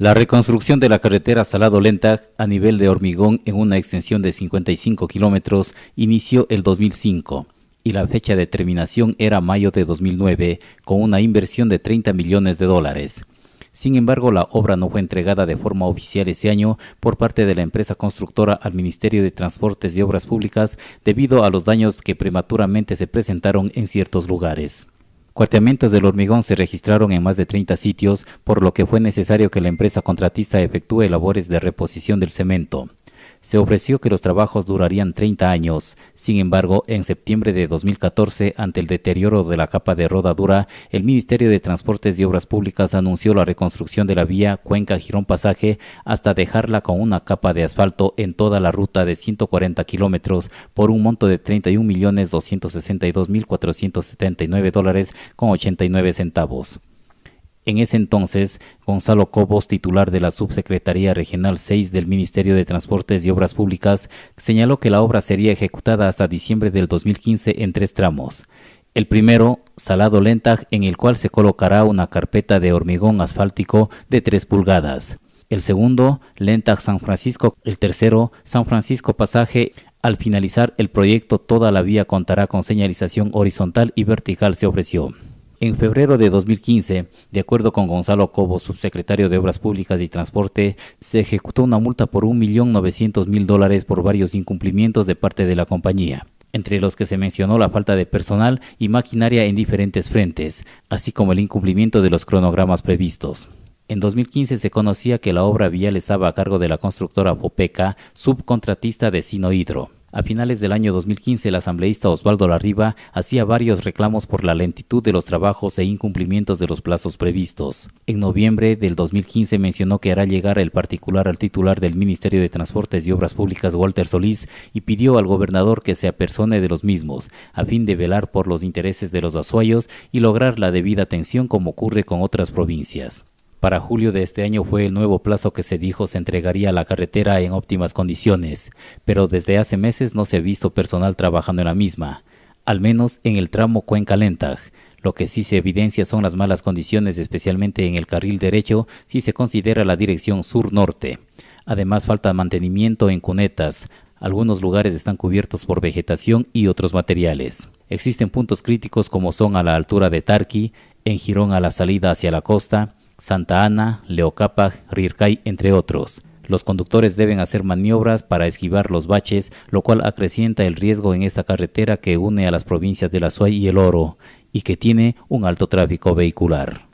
La reconstrucción de la carretera Salado-Lenta a nivel de hormigón en una extensión de 55 kilómetros inició el 2005 y la fecha de terminación era mayo de 2009 con una inversión de 30 millones de dólares. Sin embargo, la obra no fue entregada de forma oficial ese año por parte de la empresa constructora al Ministerio de Transportes y Obras Públicas debido a los daños que prematuramente se presentaron en ciertos lugares. Cuarteamientos del hormigón se registraron en más de 30 sitios, por lo que fue necesario que la empresa contratista efectúe labores de reposición del cemento se ofreció que los trabajos durarían 30 años. Sin embargo, en septiembre de 2014, ante el deterioro de la capa de rodadura, el Ministerio de Transportes y Obras Públicas anunció la reconstrucción de la vía Cuenca-Girón Pasaje hasta dejarla con una capa de asfalto en toda la ruta de 140 kilómetros por un monto de 31.262.479 dólares con 89 centavos. En ese entonces, Gonzalo Cobos, titular de la Subsecretaría Regional 6 del Ministerio de Transportes y Obras Públicas, señaló que la obra sería ejecutada hasta diciembre del 2015 en tres tramos. El primero, Salado Lentag, en el cual se colocará una carpeta de hormigón asfáltico de 3 pulgadas. El segundo, Lentag San Francisco. El tercero, San Francisco Pasaje. Al finalizar el proyecto, toda la vía contará con señalización horizontal y vertical, se ofreció. En febrero de 2015, de acuerdo con Gonzalo Cobo, subsecretario de Obras Públicas y Transporte, se ejecutó una multa por 1.900.000 dólares por varios incumplimientos de parte de la compañía entre los que se mencionó la falta de personal y maquinaria en diferentes frentes, así como el incumplimiento de los cronogramas previstos. En 2015 se conocía que la obra vial estaba a cargo de la constructora Popeca, subcontratista de Hidro. A finales del año 2015, el asambleísta Osvaldo Larriba hacía varios reclamos por la lentitud de los trabajos e incumplimientos de los plazos previstos. En noviembre del 2015 mencionó que hará llegar el particular al titular del Ministerio de Transportes y Obras Públicas, Walter Solís, y pidió al gobernador que se apersone de los mismos, a fin de velar por los intereses de los azuayos y lograr la debida atención como ocurre con otras provincias. Para julio de este año fue el nuevo plazo que se dijo se entregaría a la carretera en óptimas condiciones, pero desde hace meses no se ha visto personal trabajando en la misma, al menos en el tramo cuenca lentag Lo que sí se evidencia son las malas condiciones, especialmente en el carril derecho, si se considera la dirección sur-norte. Además, falta mantenimiento en cunetas. Algunos lugares están cubiertos por vegetación y otros materiales. Existen puntos críticos como son a la altura de Tarqui, en Girón a la salida hacia la costa, Santa Ana, Leocapa, Rircay, entre otros. Los conductores deben hacer maniobras para esquivar los baches, lo cual acrecienta el riesgo en esta carretera que une a las provincias de La Suay y El Oro, y que tiene un alto tráfico vehicular.